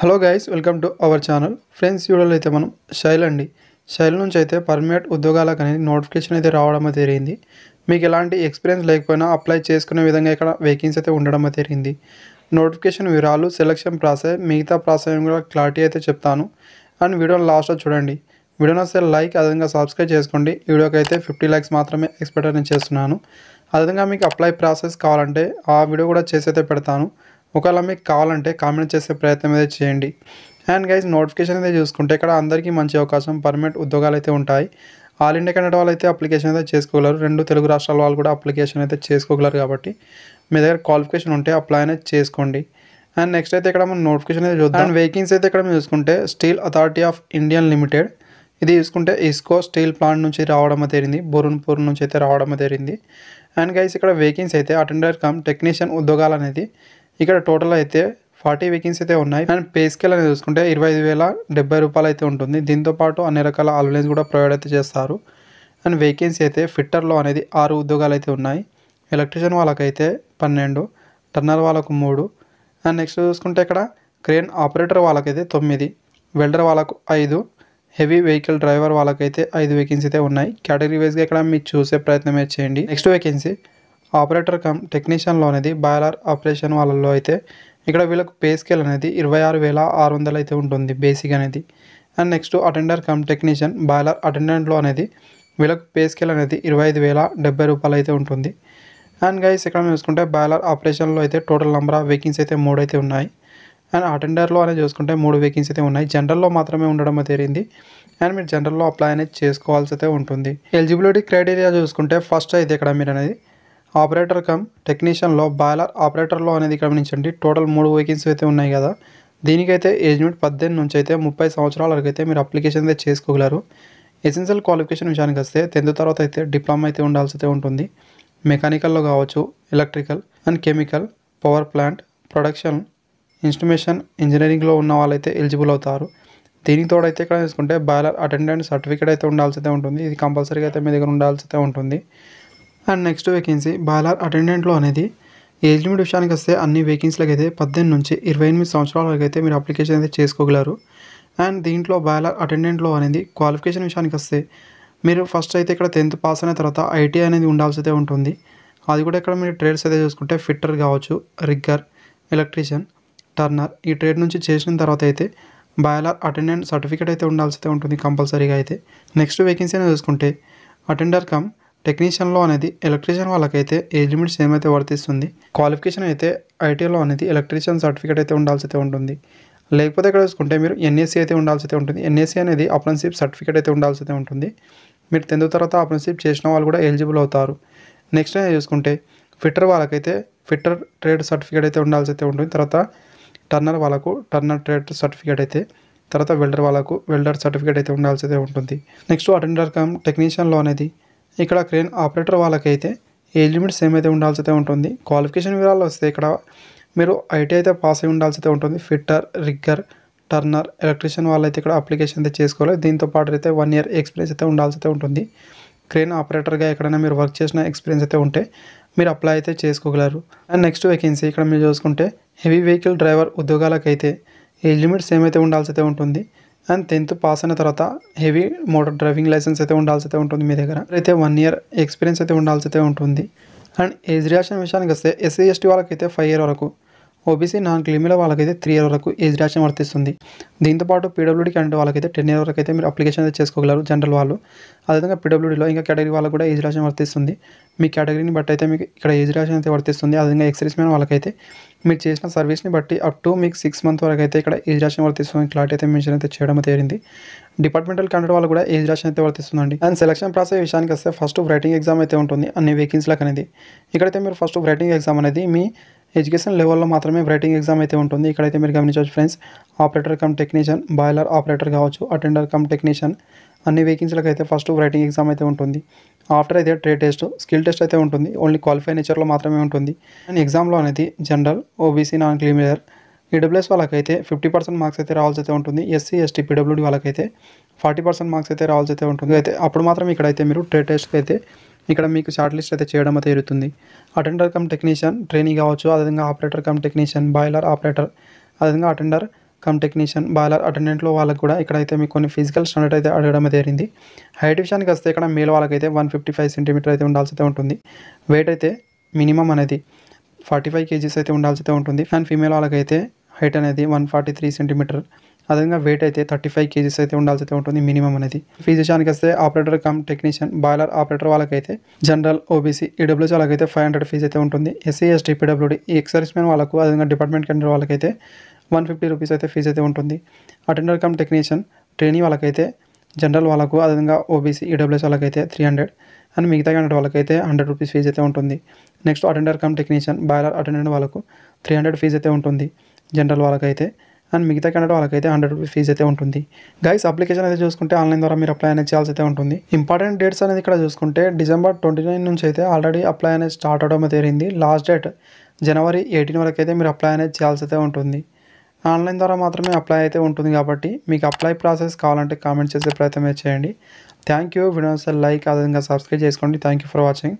hello guys welcome to our channel friends వీడియోలో అయితే మనం శైల్ అండి శైల్ నుంచి అయితే పర్మినెంట్ ఉద్యోగాలకు అనేది నోటిఫికేషన్ అయితే రావడం జరిగింది మీకు ఎలాంటి ఎక్స్పీరియన్స్ లేకపోయినా అప్లై చేసుకునే విధంగా ఇక్కడ వేకెన్సీ అయితే ఉండడం జరిగింది నోటిఫికేషన్ వివరాలు సెలక్షన్ ప్రాసెస్ మిగతా ప్రాసెస్ కూడా క్లారిటీ అయితే చెప్తాను అండ్ వీడియోని లాస్ట్లో చూడండి వీడియోని వస్తే లైక్ అదేవిధంగా సబ్స్క్రైబ్ చేసుకోండి వీడియోకి అయితే ఫిఫ్టీ లైక్స్ మాత్రమే ఎక్స్పెక్ట్ అయితే చేస్తున్నాను అదేవిధంగా మీకు అప్లై ప్రాసెస్ కావాలంటే ఆ వీడియో కూడా చేసి అయితే పెడతాను ఒకవేళ మీకు కావాలంటే కామెంట్ చేసే ప్రయత్నం అయితే చేయండి అండ్ గైజ్ నోటిఫికేషన్ అయితే చూసుకుంటే ఇక్కడ అందరికీ మంచి అవకాశం పర్మనెంట్ ఉద్యోగాలు అయితే ఉంటాయి ఆల్ ఇండియా కన్నడ వాళ్ళు అయితే అప్లికేషన్ అయితే చేసుకోగలరు రెండు తెలుగు రాష్ట్రాల వాళ్ళు కూడా అప్లికేషన్ అయితే చేసుకోగలరు కాబట్టి మీ దగ్గర క్వాలిఫికేషన్ ఉంటే అప్లై అయితే చేసుకోండి అండ్ నెక్స్ట్ అయితే ఇక్కడ మనం నోటిఫికేషన్ అయితే చూద్దాం అండ్ వేకెన్సీ అయితే ఇక్కడ మేము చూసుకుంటే steel authority of Indian limited ఇది చూసుకుంటే ఇస్కో స్టీల్ ప్లాంట్ నుంచి రావడం జరిగింది బొరున్పూర్ నుంచి అయితే రావడం జరిగింది అండ్ గైస్ ఇక్కడ వేకెన్సీ అయితే అటెండర్ కమ్ టెక్నీషియన్ ఉద్యోగాలు అనేది ఇక్కడ టోటల్ అయితే ఫార్టీ వేకెన్సీ అయితే ఉన్నాయి అండ్ పే స్కేల్ అనేది చూసుకుంటే ఇరవై ఐదు వేల డెబ్బై రూపాయలు అయితే ఉంటుంది దీంతోపాటు అన్ని రకాల అలవెన్స్ కూడా ప్రొవైడ్ అయితే చేస్తారు అండ్ వేకెన్సీ అయితే ఫిట్టర్లో అనేది ఆరు ఉద్యోగాలు అయితే ఉన్నాయి ఎలక్ట్రిషియన్ వాళ్ళకైతే పన్నెండు టర్నర్ వాళ్ళకు మూడు అండ్ నెక్స్ట్ చూసుకుంటే ఇక్కడ క్రేన్ ఆపరేటర్ వాళ్ళకైతే తొమ్మిది వెల్డర్ వాళ్ళకు ఐదు హెవీ వెహికల్ డ్రైవర్ వాళ్ళకైతే ఐదు వేకెన్సీ అయితే ఉన్నాయి కేటగిరీ వైజ్గా ఇక్కడ మీరు చూసే ప్రయత్నం చేయండి నెక్స్ట్ వేకెన్సీ ఆపరేటర్ కమ్ టెక్నీషియన్లో అనేది బాయిలర్ ఆపరేషన్ వాళ్ళల్లో అయితే ఇక్కడ వీళ్ళకు పే స్కేల్ అనేది ఇరవై ఆరు వేల ఆరు వందలు అయితే ఉంటుంది బేసిక్ అనేది and next attender cum technician boiler అటెండెంట్లో అనేది వీళ్ళకు పే స్కేల్ అనేది ఇరవై ఐదు వేల డెబ్బై రూపాయలు అయితే ఉంటుంది అండ్ గైస్ ఇక్కడ చూసుకుంటే బాయిలర్ ఆపరేషన్లో అయితే టోటల్ నెంబర్ ఆఫ్ వేకింగ్స్ అయితే మూడు అయితే ఉన్నాయి అండ్ అటెండర్లో అనేది చూసుకుంటే మూడు వేకెన్సీ అయితే ఉన్నాయి జనరల్లో మాత్రమే ఉండడం జరిగింది అండ్ మీరు జనరల్లో అప్లై అనేది చేసుకోవాల్సి అయితే ఉంటుంది ఎలిజిబిలిటీ క్రైటీరియా చూసుకుంటే ఫస్ట్ అయితే ఇక్కడ మీరు అనేది ఆపరేటర్ కమ్ టెక్నీషియన్లో బాయిలర్ ఆపరేటర్లో అనేది గమనించండి టోటల్ మూడు వేకెన్సీ అయితే ఉన్నాయి కదా దీనికైతే ఏజ్ లిమిట్ పద్దెనిమిది నుంచి అయితే ముప్పై సంవత్సరాల వరకు అయితే మీరు అప్లికేషన్ అయితే చేసుకోగలరు ఎసెన్షియల్ క్వాలిఫికేషన్ విషయానికి వస్తే టెన్త్ తర్వాత అయితే డిప్లొమా అయితే ఉండాల్సి అయితే ఉంటుంది మెకానికల్లో కావచ్చు electrical and chemical power plant production instrumentation ఇంజనీరింగ్లో ఉన్న వాళ్ళైతే ఎలిజిబుల్ అవుతారు దీనికి తోడైతే ఇక్కడ చూసుకుంటే బాయిలర్ అటెండెంట్ సర్టిఫికేట్ అయితే ఉండాల్సి అయితే ఉంటుంది ఇది కంపల్సరీగా అయితే మీ దగ్గర ఉండాల్సి అయితే ఉంటుంది అండ్ నెక్స్ట్ వేకెన్సీ బాయిలర్ అటెండెంట్లో అనేది ఏజ్ లిమిట్ విషయానికి వస్తే అన్ని వేకెన్సీలకు అయితే పద్దెనిమిది నుంచి ఇరవై ఎనిమిది సంవత్సరాల వరకు అయితే మీరు అప్లికేషన్ అయితే చేసుకోగలరు అండ్ దీంట్లో బాయిలర్ అటెండెంట్లో అనేది క్వాలిఫికేషన్ విషయానికి వస్తే మీరు ఫస్ట్ అయితే ఇక్కడ టెన్త్ పాస్ అయిన తర్వాత ఐటీ అనేది ఉండాల్సి అయితే ఉంటుంది అది కూడా ఇక్కడ మీరు ట్రేడ్స్ అయితే చూసుకుంటే ఫిట్టర్ కావచ్చు రిగ్గర్ ఎలక్ట్రీషియన్ టర్నర్ ఈ ట్రేడ్ నుంచి చేసిన తర్వాత అయితే బయలార్ అటెండెంట్ సర్టిఫికేట్ అయితే ఉండాల్సి ఉంటుంది కంపల్సరీగా అయితే నెక్స్ట్ వేకెన్సీ అనేది చూసుకుంటే అటెండర్ కమ్ టెక్నీషియన్లో అనేది ఎలక్ట్రీషియన్ వాళ్ళకైతే ఏజ్ లిమిట్ సేమ్ అయితే వర్తిస్తుంది క్వాలిఫికేషన్ అయితే ఐటీలో అనేది ఎలక్ట్రీషియన్ సర్టిఫికేట్ అయితే ఉండాల్సి అయితే ఉంటుంది లేకపోతే ఇక్కడ చూసుకుంటే మీరు ఎన్ఏసీ అయితే ఉండాల్సి అయితే ఉంటుంది ఎన్ఏసీ అనేది అప్రెన్షిప్ సర్టిఫికేట్ అయితే ఉండాల్సి అయితే ఉంటుంది మీరు టెన్త్ తర్వాత అప్రెన్షిప్ చేసిన వాళ్ళు కూడా ఎలిజిబుల్ అవుతారు నెక్స్ట్ చూసుకుంటే ఫిట్టర్ వాళ్ళకైతే ఫిట్టర్ ట్రేడ్ సర్టిఫికేట్ అయితే ఉండాల్సి అయితే ఉంటుంది తర్వాత టర్నర్ వాళ్ళకు టర్నర్ ట్రేడ్ సర్టిఫికేట్ అయితే తర్వాత వెల్డర్ వాళ్ళకు వెల్డర్ సర్టిఫికేట్ అయితే ఉండాల్సి అయితే ఉంటుంది నెక్స్ట్ అటెండర్ కమ్ టెక్నీషియన్లో అనేది ఇక్కడ క్రేన్ ఆపరేటర్ వాళ్ళకైతే ఏజ్ లిమిట్స్ ఏమైతే ఉండాల్సితే ఉంటుంది క్వాలిఫికేషన్ వివరాలు వస్తే ఇక్కడ మీరు ఐటీ అయితే పాస్ అయి ఉండాల్సి ఉంటుంది ఫిట్టర్ రిగ్గర్ టర్నర్ ఎలక్ట్రీషియన్ వాళ్ళైతే ఇక్కడ అప్లికేషన్ అయితే చేసుకోవాలి దీంతో పాటు అయితే వన్ ఇయర్ ఎక్స్పీరియన్స్ అయితే ఉండాల్సి ఉంటుంది క్రేన్ ఆపరేటర్గా ఎక్కడైనా మీరు వర్క్ చేసిన ఎక్స్పీరియన్స్ అయితే ఉంటే మీరు అప్లై అయితే చేసుకోగలరు అండ్ నెక్స్ట్ వేకెన్సీ ఇక్కడ మీరు చూసుకుంటే హెవీ వెహికల్ డ్రైవర్ ఉద్యోగాలకైతే ఏజ్ లిమిట్స్ ఏమైతే ఉండాల్సి ఉంటుంది అండ్ టెన్త్ పాస్ అయిన తర్వాత హెవీ మోటార్ డ్రైవింగ్ లైసెన్స్ అయితే ఉండాల్సి అయితే ఉంటుంది మీ దగ్గర అయితే వన్ ఇయర్ ఎక్స్పీరియన్స్ అయితే ఉండాల్సి అయితే ఉంటుంది అండ్ ఏజ్ రియాక్షన్ విషయానికి వస్తే ఎస్సీ ఎస్టీ e వాళ్ళకైతే ఫైవ్ ఇయర్ వరకు ఓబీసీ నాన్ క్లీమిల వాళ్ళకైతే త్రీ ఇయర్ వరకు ఏజ్ రేషన్ వర్తిస్తుంది దీంతోపాటు పీడబ్ల్యూడీ క్యాండిడేట్ వాళ్ళకైతే టెన్ ఇయర్ వరకు అయితే మీరు అప్లికేషన్ అయితే చేసుకోగలరు జనరల్ వాళ్ళు అదేవిధంగా పీడబ్ల్యూడీలో ఇంకా కేటగిరీ వాళ్ళకు కూడా ఏజ్ రేషన్ వర్తిస్తుంది మీ కేటగిరీని బట్టి అయితే మీకు ఇక్కడ ఏజ్ రేషన్ అయితే వర్తిస్తుంది అదేవిధంగా ఎక్సరీస్ మ్యాన్ వాళ్ళకైతే మీరు చేసిన సర్వీస్ని బట్టి అప్ టు మీకు సిక్స్ మంత్ వరకు అయితే ఇక్కడ ఏజ్ రాషన్ వర్తిస్తుంది క్లారిటీ అయితే మెన్షన్ అయితే చేయడం తేరింది డిపార్ట్మెంటల్ క్యాండిడేట్ వాళ్ళు కూడా ఏజ్ రాషన్ అయితే వర్తిస్తుందండి అండ్ సెలక్షన్ ప్రాసెస్ విషయానికి వస్తే ఫస్ట్ రైటింగ్ ఎగ్జామ్ అయితే ఉంటుంది అన్ని వేకెన్సీలకు అనేది ఇక్కడైతే మీరు ఫస్ట్ రైటింగ్ ఎగ్జామ్ అనేది మీ ఎడ్యుకేషన్ లెవెల్లో మాత్రమే రైటింగ్ ఎగ్జామ్ అయితే ఉంటుంది ఇక్కడైతే మీరు గమనించవచ్చు friends operator cum technician boiler operator కావచ్చు అటెండర్ కమ్ టెక్నీషియన్ అన్ని వేకెన్సీలకు అయితే ఫస్ట్ రైటింగ్ ఎగ్జామ్ అయితే ఉంటుంది ఆఫ్టర్ అయితే ట్రేడ్ టెస్ట్ స్కిల్ టెస్ట్ అయితే ఉంటుంది ఓన్లీ క్వాలిఫై నేచర్లో మాత్రమే ఉంటుంది అండ్ ఎగ్జామ్లో అనేది general OBC non creamy layer EWS వాళ్ళకైతే ఫిఫ్టీ పర్సెంట్ మార్క్స్ అయితే రావాల్సి అయితే ఉంటుంది ఎస్సీ ఎస్టీ పీడబ్ల్యూడీ వాళ్ళకైతే ఫార్టీ పర్సెంట్ మార్క్స్ అయితే రావాల్సి అయితే ఉంటుంది అయితే అప్పుడు మాత్రం ఇక్కడైతే మీరు ట్రేడ్ టెస్ట్కి అయితే ఇక్కడ మీకు షార్ట్ లిస్ట్ అయితే చేయడం అయితే జరుగుతుంది అటెండర్ కమ్ టెక్నీషియన్ ట్రైనింగ్ కావచ్చు అదేవిధంగా operator cum technician boiler operator అదేవిధంగా అటెండర్ కమ్ టెక్నీషియన్ బాయిలర్ అటెండెంట్లో వాళ్ళకి కూడా ఇక్కడ అయితే మీకు కొన్ని ఫిజికల్ స్టాండర్డ్ అయితే అడగడం జరిగింది హైట్ విషయానికి వస్తే ఇక్కడ మేల్ వాళ్ళకైతే వన్ ఫిఫ్టీ ఫైవ్ సెంటీమీటర్ అయితే ఉండాల్సి అయితే ఉంటుంది వెయిట్ అయితే మినిమం అనేది ఫార్టీ ఫైవ్ కేజీస్ అయితే ఉండాల్సి అయితే ఉంటుంది అండ్ ఫీమేల్ వాళ్ళకైతే హైట్ అనేది వన్ ఫార్టీ త్రీ సెంటీమీటర్ అదేవిధంగా వెయిట్ అయితే థర్టీ ఫైవ్ కేజీస్ అయితే ఉండాల్సి e అయితే ఉంటుంది మినిమం అనేది ఫిజిషియానికి వస్తే operator cum technician boiler operator వాళ్ళకైతే జనరల్ ఓబీసీ ఈడబ్ల్యూసీ వాళ్ళకైతే ఫైవ్ హండ్రెడ్ ఫీజు అయితే ఉంటుంది ఎస్సీ ఎస్టీ పీడబ్ల్యూడీ ఈ ఎక్సర్విస్ మ్యాన్ వాళ్ళకు అదేవిధంగా డిపార్ట్మెంట్ కెండర్ e వాళ్ళకైతే వన్ ఫిఫ్టీ రూపీస్ అయితే ఫీజు అయితే ఉంటుంది అటెండర్ కమ్ టెక్నీషియన్ ట్రైనింగ్ వాళ్ళకైతే జనరల్ వాళ్ళకు అదేవిధంగా ఓబీసీ ఈడబ్ల్యూఎస్ వాళ్ళకైతే త్రీ హండ్రెడ్ అండ్ మిగతా హండ్రెడ్ వాళ్ళకైతే హండ్రెడ్ రూపీస్ ఫీజు అయితే ఉంటుంది next attender cum technician boiler attendant వాళ్ళకు త్రీ హండ్రెడ్ ఫీజు అయితే ఉంటుంది జనరల్ వాళ్ళకైతే అండ్ మిగతా కంటే వాళ్ళకైతే హండ్రెడ్ రూపీస్ ఫీజ్ అయితే ఉంటుంది గైస్ అప్లికేషన్ అయితే చూసుకుంటే ఆన్లైన్ ద్వారా మీరు అప్లై అనేది చేయాల్సి అయితే ఉంటుంది ఇంపార్టెంట్ డేట్స్ అనేది ఇక్కడ చూసుకుంటే డిసెంబర్ ట్వంటీ నైన్ నుంచి అయితే ఆల్రెడీ అప్లై అనేది స్టార్ట్ అవడం జరిగింది లాస్ట్ డేట్ జనవరి ఎయిటీన్ వరకు అయితే మీరు అప్లై అనేది చేయాల్సి అయితే ఉంటుంది ఆన్లైన్ ద్వారా మాత్రమే అప్లై అయితే ఉంటుంది కాబట్టి మీకు అప్లై ప్రాసెస్ కావాలంటే కామెంట్ చేసే ప్రయత్నం చేయండి థ్యాంక్ యూ వీడియోస్ లైక్ అదేవిధంగా సబ్స్క్రైబ్ చేసుకోండి థ్యాంక్ యూ ఫర్ వాచింగ్